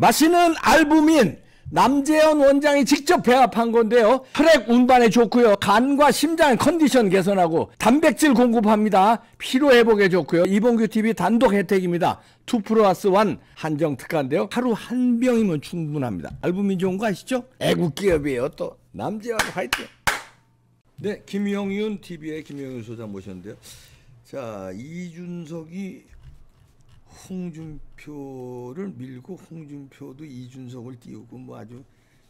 마시는 알부민 남재현 원장이 직접 배합한 건데요. 혈액 운반에 좋고요. 간과 심장 컨디션 개선하고 단백질 공급합니다. 피로 회복에 좋고요. 이봉규 TV 단독 혜택입니다. 2 플러스 1 한정 특가인데요. 하루 한 병이면 충분합니다. 알부민 좋은 거 아시죠? 애국 기업이에요. 또 남재현 화이팅. 네, 김영윤 TV의 김영윤 소장 모셨는데요. 자, 이준석이 홍준표를 밀고 홍준표도 이준석을 띄우고 뭐 아주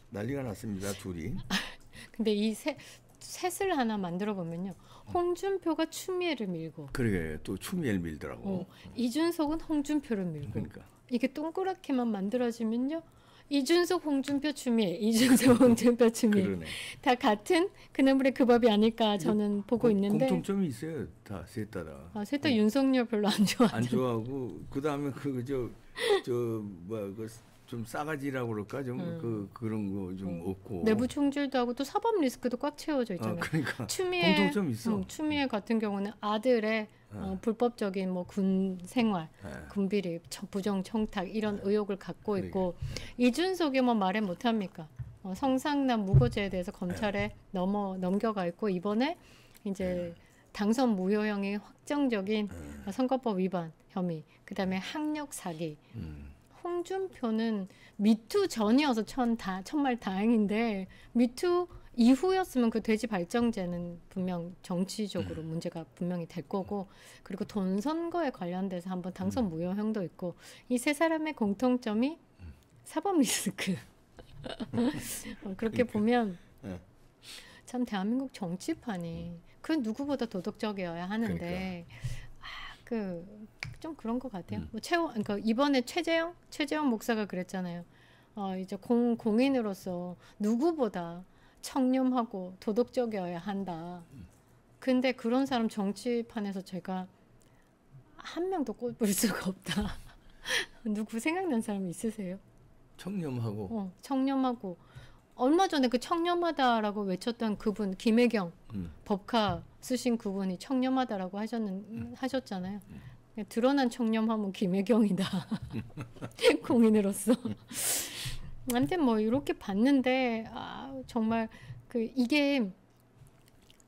난리가 났습니다 둘이. 근데 이 세, 셋을 하나 만들어 보면요. 홍준표가 추미애를 밀고. 그러게 또 추미애를 밀더라고. 어, 이준석은 홍준표를 밀고. 그러니까. 이게 동그랗게만 만들어지면요. 이준석, 홍준표, 추미애, 이준석, 홍준표, 추미애 그러네. 다 같은 그나물의 그 법이 아닐까 저는 보고 공, 있는데 공통점이 있어요 다셋 다다. 아, 셋다 어. 네. 윤석열 별로 안 좋아. 안 좋아하고 그다음에 그저저뭐좀 그, 그, 싸가지라고 그럴까 좀그 음. 그, 그런 거좀 음. 없고 내부 총질도 하고 또 사법 리스크도 꽉 채워져 아, 있잖아요. 아, 그러니까 추미애 공통점 있어. 음, 추미애 네. 같은 경우는 아들의 예. 어, 불법적인 뭐 군 생활, 예. 군비리, 부정 청탁 이런 예. 의혹을 갖고 그러니까. 있고 이준석이 뭐 말해 못합니까? 어, 성상남 무고죄에 대해서 검찰에 넘어 넘겨가 있고 이번에 이제 당선 무효형의 확정적인 아, 선거법 위반 혐의, 그다음에 학력 사기. 음. 홍준표는 미투 전이어서 천 다, 천말 다행인데 미투 이후였으면 그 돼지 발정제는 분명 정치적으로 음. 문제가 분명히 될 거고 음. 그리고 돈 선거에 관련돼서 한번 당선 음. 무효형도 있고 이 세 사람의 공통점이 음. 사법 리스크 어, 그렇게 그러니까. 보면 예. 참 대한민국 정치판이 그 누구보다 도덕적이어야 하는데 그러니까. 아그 좀 그런 것 같아요. 음. 뭐 최, 그러니까 이번에 최재형 최재형 목사가 그랬잖아요. 어, 이제 공, 공인으로서 누구보다 청렴하고 도덕적이어야 한다. 근데 그런 사람 정치판에서 제가 한 명도 꼴볼 수가 없다. 누구 생각난 사람 있으세요? 청렴하고. 어, 청렴하고. 얼마 전에 그 청렴하다라고 외쳤던 그분 김혜경 음. 법카 쓰신 그분이 청렴하다라고 하셨는 음. 하셨잖아요. 음. 드러난 청렴함은 김혜경이다. 공인으로서. 음. 아무튼 뭐 이렇게 봤는데 아 정말 그 이게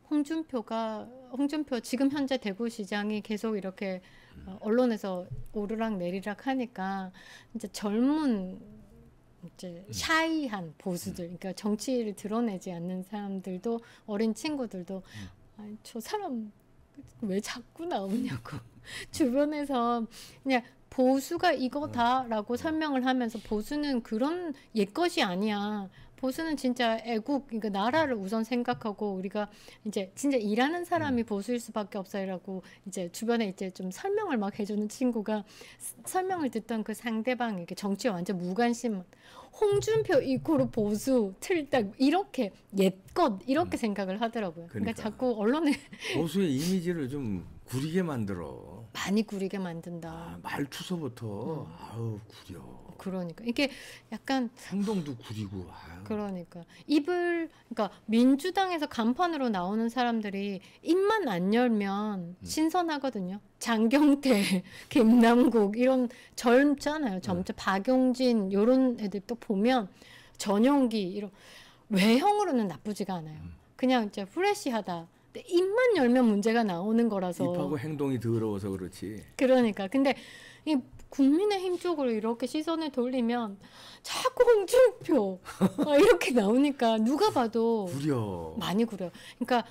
홍준표가 홍준표 지금 현재 대구시장이 계속 이렇게 어, 언론에서 오르락 내리락 하니까 이제 젊은 이제 음. 샤이한 보수들 그러니까 정치를 드러내지 않는 사람들도 어린 친구들도 음. 아, 저 사람 왜 자꾸 나오냐고 주변에서 그냥 보수가 이거다라고 네. 네. 설명을 하면서 보수는 그런 옛것이 아니야. 보수는 진짜 애국, 그러니까 나라를 우선 생각하고 우리가 이제 진짜 일하는 사람이 네. 보수일 수밖에 없어요라고 이제 주변에 이제 좀 설명을 막 해주는 친구가 설명을 듣던 그 상대방에게 정치에 완전 무관심. 홍준표 이코르 보수 틀딱 이렇게 옛것 이렇게 음. 생각을 하더라고요. 그러니까, 그러니까 자꾸 언론에 보수의 이미지를 좀 구리게 만들어. 많이 구리게 만든다. 아, 말투서부터 음. 아우 구려. 그러니까 이게 약간 행동도 구리고. 아유. 그러니까 입을 그러니까 민주당에서 간판으로 나오는 사람들이 입만 안 열면 음. 신선하거든요. 장경태, 김남국 이런 젊잖아요. 네. 젊죠. 네. 박용진 이런 애들 또 보면 전용기 이런 외형으로는 나쁘지가 않아요. 음. 그냥 이제 프레시하다. 입만 열면 문제가 나오는 거라서 입하고 행동이 더러워서 그렇지. 그러니까 근데 이 국민의힘 쪽으로 이렇게 시선을 돌리면 자꾸 홍준표 이렇게 나오니까 누가 봐도 구려. 많이 구려. 그러니까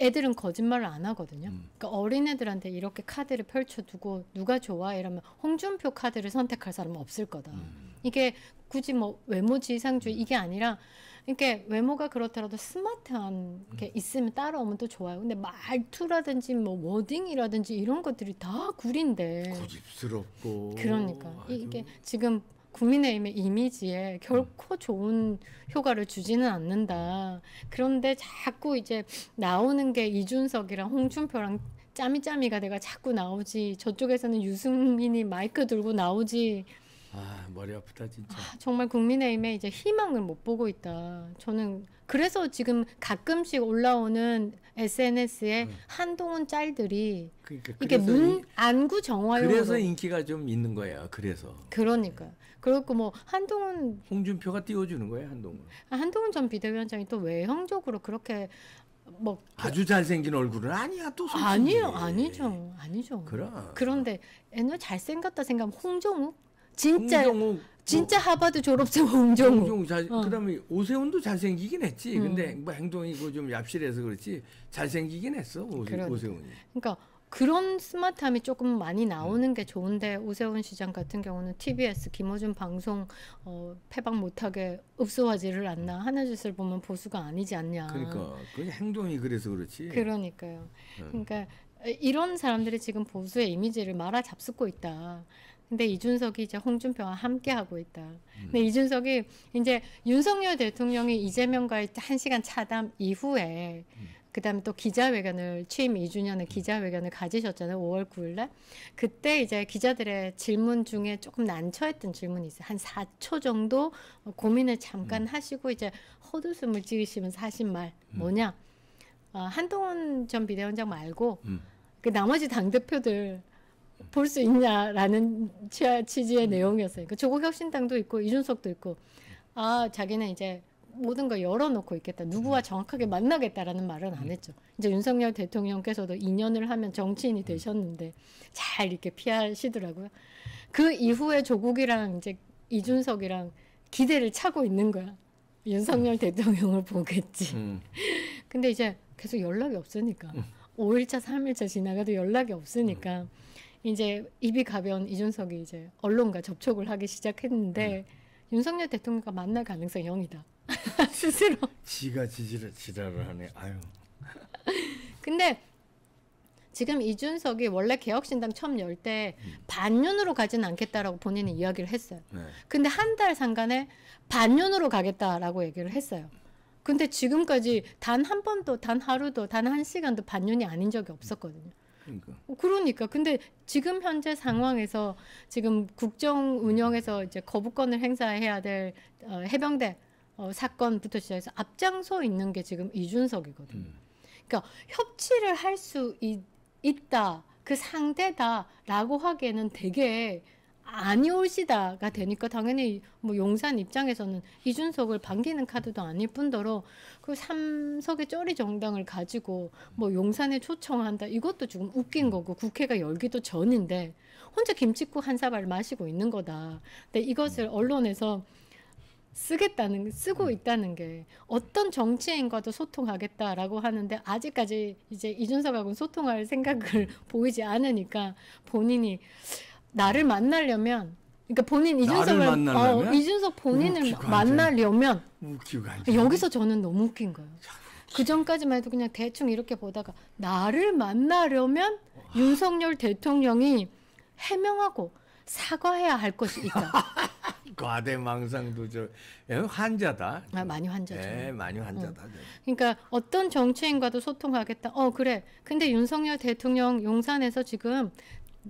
애들은 거짓말을 안 하거든요. 음. 그러니까 어린애들한테 이렇게 카드를 펼쳐두고 누가 좋아? 이러면 홍준표 카드를 선택할 사람은 없을 거다. 음. 이게 굳이 뭐 외모 지상주의 음. 이게 아니라 이렇게 외모가 그렇더라도 스마트한 게 음. 있으면 따라오면 또 좋아요. 근데 말투라든지 뭐 워딩이라든지 이런 것들이 다 구린데 고집스럽고 그러니까 아이 이게 지금 국민의힘의 이미지에 결코 음. 좋은 효과를 주지는 않는다. 그런데 자꾸 이제 나오는 게 이준석이랑 홍준표랑 짜미짜미가 내가 자꾸 나오지 저쪽에서는 유승민이 마이크 들고 나오지 아 머리 아프다 진짜. 아, 정말 국민의힘에 이제 희망을 못 보고 있다. 저는 그래서 지금 가끔씩 올라오는 SNS에 음. 한동훈 짤들이 그러니까 이게 문 안구 정화용 그래서 인기가 좀 있는 거야. 그래서. 그러니까. 그렇고 뭐 한동훈 홍준표가 띄워주는 거예요 한동훈. 아, 한동훈 전 비대위원장이 또 외형적으로 그렇게 뭐 그 아주 잘생긴 얼굴은 아니야 또 솔직히. 아니요 아니죠 아니죠 그럼 그런데 옛날 잘생겼다 생각하면 홍정욱 진짜 홍 뭐 진짜 하버드 졸업생 홍정욱. 홍정욱 자, 어. 그다음에 오세훈도 잘생기긴 했지. 음. 근데 뭐 행동이고 뭐 좀 얍실해서 그렇지 잘생기긴 했어 오, 그 오세훈이. 그러니까 그런 스마트함이 조금 많이 나오는 음. 게 좋은데 오세훈 시장 같은 경우는 TBS 김어준 방송 어, 패방 못하게 읍소화지를 않나 음. 하는 짓을 보면 보수가 아니지 않냐. 그러니까 그냥 행동이 그래서 그렇지. 그러니까요. 음. 그러니까 이런 사람들이 지금 보수의 이미지를 말아 잡수고 있다. 근데 이준석이 이제 홍준표와 함께 하고 있다. 음. 근데 이준석이 이제 윤석열 대통령이 이재명과의 한 시간 차담 이후에 음. 그다음에 또 기자회견을 취임 2주년에 음. 기자회견을 가지셨잖아요. 5월 9일날 그때 이제 기자들의 질문 중에 조금 난처했던 질문이 있어요. 한 4초 정도 고민을 잠깐 음. 하시고 이제 헛웃음을 지으시면서 하신 말 음. 뭐냐? 어, 한동훈 전 비대위원장 말고 음. 그 나머지 당 대표들 볼수 있냐라는 취지의 음. 내용이었어요. 그 그러니까 조국혁신당도 있고 이준석도 있고 아 자기는 이제 모든 걸 열어놓고 있겠다. 누구와 음. 정확하게 만나겠다라는 말은 안 음. 했죠. 이제 윤석열 대통령께서도 2년을 하면 정치인이 되셨는데 잘 이렇게 피하시더라고요. 그 이후에 조국이랑 이제 이준석이랑 기대를 차고 있는 거야. 윤석열 대통령을 보겠지. 근데 이제 계속 연락이 없으니까. 5일차, 3일차 지나가도 연락이 없으니까. 음. 이제 입이 가벼운 이준석이 이제 언론과 접촉을 하기 시작했는데 음. 윤석열 대통령과 만날 가능성이 0이다. 스스로. 지가 지지를 지랄을 하네. 아유. 근데 지금 이준석이 원래 개혁신당 처음 열때 음. 반년으로 가진 않겠다라고 본인이 이야기를 했어요. 네. 근데 한 달 상간에 반년으로 가겠다라고 얘기를 했어요. 근데 지금까지 단 한 번도 단 하루도 단 한 시간도 반년이 아닌 적이 없었거든요. 그러니까. 그러니까. 근데 지금 현재 상황에서 지금 국정 운영에서 이제 거부권을 행사해야 될 어, 해병대 어, 사건부터 시작해서 앞장서 있는 게 지금 이준석이거든요. 음. 그러니까 협치를 할 수 있다. 그 상대다라고 하기에는 되게 아니올시다가 되니까 당연히 뭐 용산 입장에서는 이준석을 반기는 카드도 아닐 뿐더러 그 삼석의 쩌리 정당을 가지고 뭐 용산에 초청한다 이것도 지금 웃긴 거고 국회가 열기도 전인데 혼자 김치국 한 사발 마시고 있는 거다. 근데 이것을 언론에서 쓰겠다는 쓰고 음. 있다는 게 어떤 정치인과도 소통하겠다라고 하는데 아직까지 이제 이준석하고 소통할 생각을 보이지 않으니까 본인이 나를 만나려면 그러니까 본인 이준석을 어, 이준석 본인을 우기관 음, 만나려면 우기관 음, 여기서 저는 너무 웃긴 거예요. 그 전까지만 해도 그냥 대충 이렇게 보다가 나를 만나려면 와. 윤석열 대통령이 해명하고 사과해야 할 것이 있다. 과대망상도 저 예, 환자다. 아, 많이 환자죠. 네, 많이 환자다. 어. 그러니까 어떤 정치인과도 소통하겠다. 어 그래. 근데 윤석열 대통령 용산에서 지금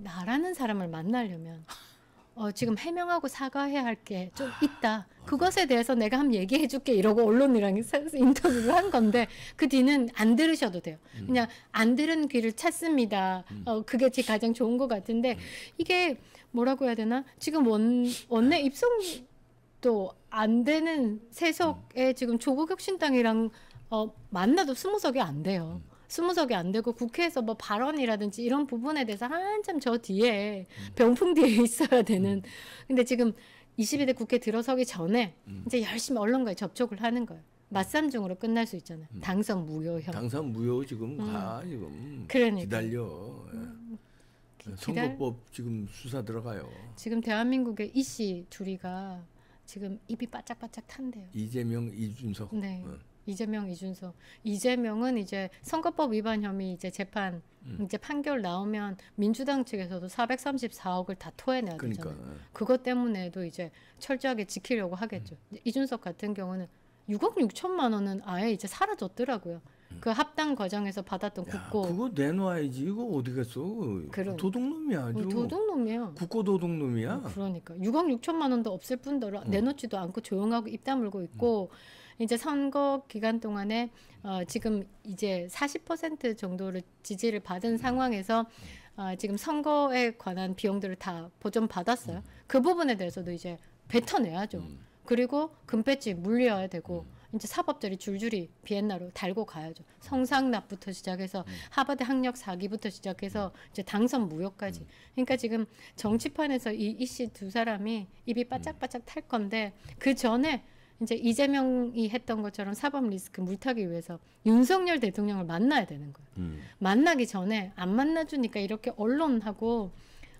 나라는 사람을 만나려면 어, 지금 해명하고 사과해야 할 게 좀 있다. 그것에 대해서 내가 한번 얘기해 줄게. 이러고 언론이랑 인터뷰를 한 건데, 그 뒤는 안 들으셔도 돼요. 음. 그냥 안 들은 귀를 찾습니다. 음. 어, 그게 제 가장 좋은 것 같은데, 음. 이게 뭐라고 해야 되나? 지금 원, 원내 입성도 안 되는 세석에 지금 조국 혁신당이랑 어, 만나도 스무 석이 안 돼요. 스무석이 안 되고 국회에서 뭐 발언이라든지 이런 부분에 대해서 한참 저 뒤에 음. 병풍 뒤에 있어야 되는 음. 근데 지금 22대 국회 들어서기 전에 음. 이제 열심히 언론과의 접촉을 하는 거예요. 맞삼중으로 끝날 수 있잖아요. 당선 무효형. 당선 무효 지금 음. 가 지금 그러니까. 기다려. 음. 예. 선거법 지금 수사 들어가요. 지금 대한민국의 이 씨 둘이가 지금 입이 바짝바짝 탄대요. 이재명, 이준석. 네. 응. 어. 이재명, 이준석. 이재명은 이제 선거법 위반 혐의 이제 재판 음. 이제 판결 나오면 민주당 측에서도 434억을 다 토해내야 그러니까. 되잖아요. 예. 그것 때문에도 이제 철저하게 지키려고 하겠죠. 음. 이준석 같은 경우는 6억 6천만 원은 아예 이제 사라졌더라고요. 음. 그 합당 과정에서 받았던 야, 국고 그거 내놔야지 이거 어디 갔어? 그럼. 도둑놈이야 어, 아주. 어, 도둑놈이야. 국고 도둑놈이야. 어, 그러니까 6억 6천만 원도 없을 뿐더러 음. 내놓지도 않고 조용하고 입 다물고 있고 음. 이제 선거 기간 동안에 어, 지금 이제 40% 정도를 지지를 받은 음. 상황에서 어, 지금 선거에 관한 비용들을 다 보전 받았어요. 음. 그 부분에 대해서도 이제 뱉어내야죠. 음. 그리고 금패치 물려야 되고. 이제 사법들이 줄줄이 비엔나로 달고 가야죠. 성상납부터 시작해서 음. 하버드 학력 사기부터 시작해서 음. 이제 당선 무효까지. 음. 그러니까 지금 정치판에서 이 이씨 두 사람이 입이 음. 바짝바짝 탈 건데 그 전에 이제 이재명이 했던 것처럼 사법 리스크 물타기 위해서 윤석열 대통령을 만나야 되는 거예요. 음. 만나기 전에 안 만나주니까 이렇게 언론하고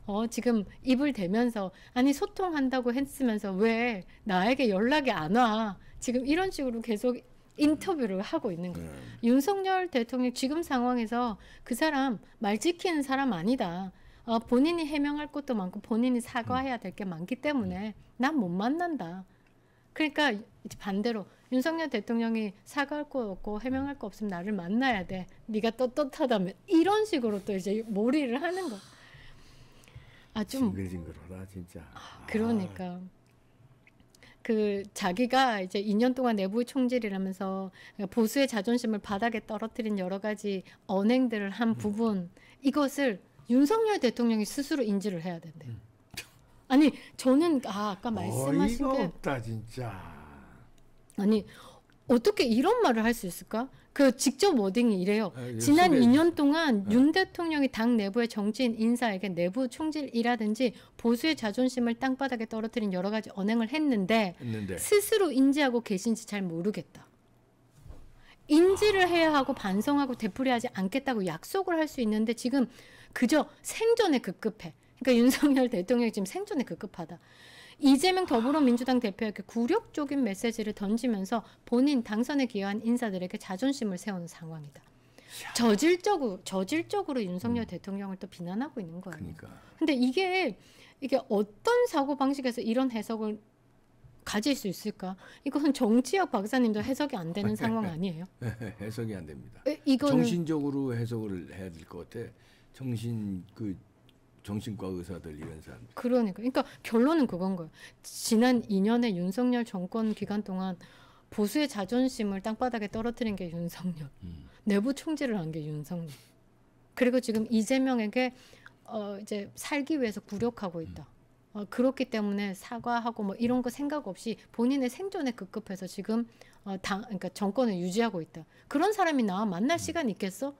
어, 지금 입을 대면서, 아니, 소통한다고 했으면서 왜 나에게 연락이 안 와? 지금 이런 식으로 계속 인터뷰를 하고 있는 거예요. 네. 윤석열 대통령 지금 상황에서 그 사람 말 지키는 사람 아니다. 어, 본인이 해명할 것도 많고 본인이 사과해야 될 게 많기 때문에 음. 난못 만난다. 그러니까 반대로 윤석열 대통령이 사과할 거 없고 해명할 거 없으면 나를 만나야 돼. 네가 떳떳하다면 이런 식으로 또 이제 몰이를 하는 거. 아좀 징글징글하다 진짜. 아. 그러니까. 아. 그 자기가 이제 2년 동안 내부 총질이라면서 그러니까 보수의 자존심을 바닥에 떨어뜨린 여러 가지 언행들을 한 음. 부분 이것을 윤석열 대통령이 스스로 인지를 해야 된대요. 음. 아니 저는 아, 아까 말씀하신 게 없다 진짜. 아니 어떻게 이런 말을 할 수 있을까? 그 직접 워딩이 이래요. 아, 지난 소개. 2년 동안 아. 윤 대통령이 당 내부의 정치인 인사에게 내부 총질이라든지 보수의 자존심을 땅바닥에 떨어뜨린 여러 가지 언행을 했는데, 했는데. 스스로 인지하고 계신지 잘 모르겠다. 인지를 아. 해야 하고 반성하고 되풀이하지 않겠다고 약속을 할 수 있는데 지금 그저 생존에 급급해. 그러니까 윤석열 대통령이 지금 생존에 급급하다. 이재명 더불어민주당 대표에게 그 굴욕적인 메시지를 던지면서 본인 당선에 기여한 인사들에게 자존심을 세우는 상황이다. 저질적으로 저질적으로 윤석열 음. 대통령을 또 비난하고 있는 거예요. 그러니까. 근데 이게 이게 어떤 사고 방식에서 이런 해석을 가질 수 있을까? 이것은 정치학 박사님도 해석이 안 되는 상황 아니에요? 해석이 안 됩니다. 이거는... 정신적으로 해석을 해야 될것 같아. 정신 그 정신과 의사들 이런 사람들. 그러니까, 그러니까 결론은 그건 거예요. 지난 2년의 윤석열 정권 기간 동안 보수의 자존심을 땅바닥에 떨어뜨린 게 윤석열, 음. 내부 총질을 한 게 윤석열. 그리고 지금 이재명에게 어 이제 살기 위해서 굴욕하고 있다. 음. 어 그렇기 때문에 사과하고 뭐 이런 거 생각 없이 본인의 생존에 급급해서 지금 어당 그러니까 정권을 유지하고 있다. 그런 사람이 나와 만날 음. 시간 있겠어?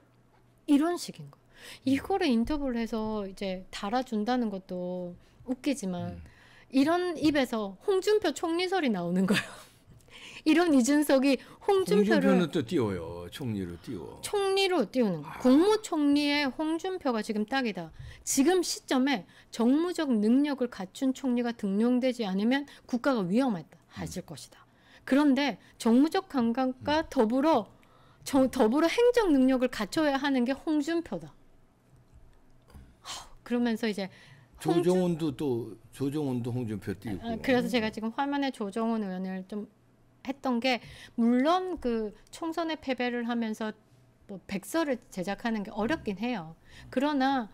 이런 식인 거. 이거를 인터뷰를 해서 이제 달아준다는 것도 웃기지만 음. 이런 입에서 홍준표 총리설이 나오는 거예요. 이런 이준석이 홍준표를 홍준표는 또 띄워요. 총리로 띄워. 총리로 띄우는 거. 아. 국무총리의 홍준표가 지금 딱이다. 지금 시점에 정무적 능력을 갖춘 총리가 등용되지 않으면 국가가 위험하다 하실 음. 것이다. 그런데 정무적 감각과 음. 더불어 저, 더불어 행정 능력을 갖춰야 하는 게 홍준표다. 그러면서 이제 조정훈도 또 조정훈도 홍준표 띄고 아, 그래서 제가 지금 화면에 조정훈 의원을 좀 했던 게 물론 그 총선의 패배를 하면서 뭐 백서를 제작하는 게 어렵긴 해요. 그러나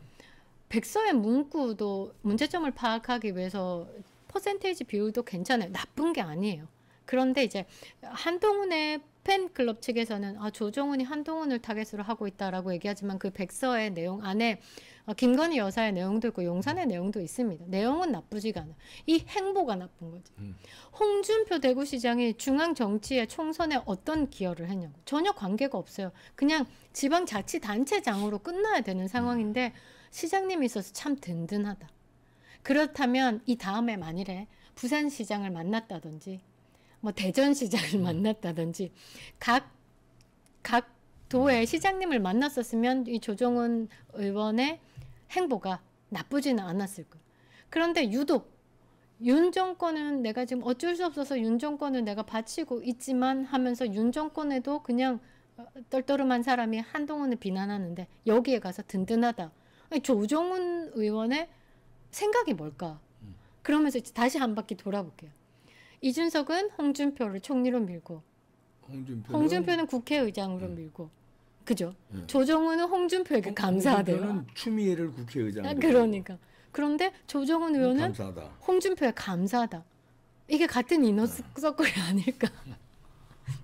백서의 문구도 문제점을 파악하기 위해서 퍼센테이지 비율도 괜찮아요. 나쁜 게 아니에요. 그런데 이제 한동훈의 팬클럽 측에서는 아, 조정훈이 한동훈을 타겟으로 하고 있다라고 얘기하지만 그 백서의 내용 안에 어, 김건희 여사의 내용도 있고 용산의 내용도 있습니다. 내용은 나쁘지가 않아. 이 행보가 나쁜 거죠. 음. 홍준표 대구시장이 중앙 정치의 총선에 어떤 기여를 했냐고 전혀 관계가 없어요. 그냥 지방자치단체장으로 끝나야 되는 상황인데 시장님이 있어서 참 든든하다. 그렇다면 이 다음에 만일에 부산시장을 만났다든지 뭐 대전시장을 음. 만났다든지 각, 각 도의 음. 시장님을 만났었으면 이 조정은 의원의 행보가 나쁘지는 않았을 거예요. 그런데 유독 윤 정권은 내가 지금 어쩔 수 없어서 윤 정권을 내가 바치고 있지만 하면서 윤 정권에도 그냥 어, 떨떠름한 사람이 한동훈을 비난하는데 여기에 가서 든든하다. 조정훈 의원의 생각이 뭘까? 음. 그러면서 다시 한 바퀴 돌아볼게요. 이준석은 홍준표를 총리로 밀고 홍준표는, 홍준표는 국회의장으로 음. 밀고 그죠? 음. 네. 조정훈은 홍준표에게 감사하대요. 홍준표는 추미애를 국회의장. 아, 그러니까. 그런데 조정훈 의원은 감사하다. 홍준표에 감사하다. 이게 같은 이너서클이 네. 아. 아닐까.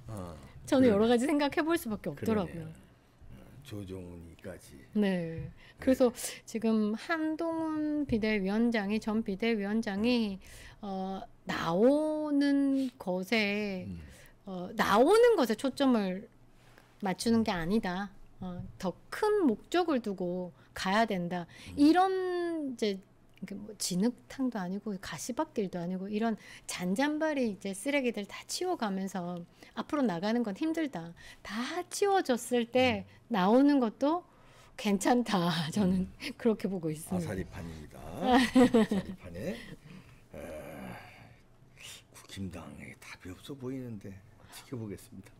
아, 저는 그 여러 가지 생각해 볼 수밖에 없더라고요 아, 조정훈이까지. 네. 그래서 네. 지금 한동훈 비대위원장이 전 비대위원장이 어 나오는 것에 음. 어, 나오는 것에 초점을 맞추는 게 아니다. 어, 더큰 목적을 두고 가야 된다. 음. 이런 이제 그 뭐 진흙탕도 아니고 가시밭길도 아니고 이런 잔잔바리 이제 쓰레기들 다 치워가면서 앞으로 나가는 건 힘들다. 다 치워졌을 때 음. 나오는 것도 괜찮다. 저는 음. 그렇게 보고 있습니다. 아사리판입니다. 아사리판에 김당에 답이 없어 보이는데 지켜보겠습니다.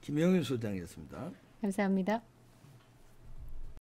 김영윤 소장이었습니다. 감사합니다.